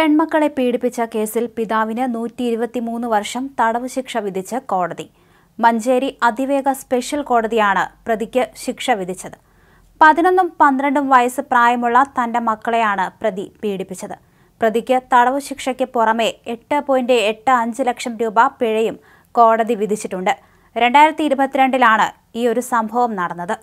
പെൺമക്കളെ പീഡിപ്പിച്ച കേസിൽ പിതാവിന് നൂറ്റി ഇരുപത്തിമൂന്ന് വർഷം തടവ് ശിക്ഷ വിധിച്ച് കോടതി മഞ്ചേരി അതിവേഗ സ്പെഷ്യൽ കോടതിയാണ് പ്രതിക്ക് ശിക്ഷ വിധിച്ചത് പതിനൊന്നും പന്ത്രണ്ടും വയസ്സ് പ്രായമുള്ള തന്റെ മക്കളെയാണ് പ്രതി പീഡിപ്പിച്ചത് പ്രതിക്ക് തടവ് ശിക്ഷയ്ക്ക് പുറമെ എട്ട് പോയിന്റ് എട്ട് അഞ്ച് ലക്ഷം രൂപ പിഴയും കോടതി വിധിച്ചിട്ടുണ്ട് രണ്ടായിരത്തി ഇരുപത്തിരണ്ടിലാണ് ഈ ഒരു സംഭവം നടന്നത്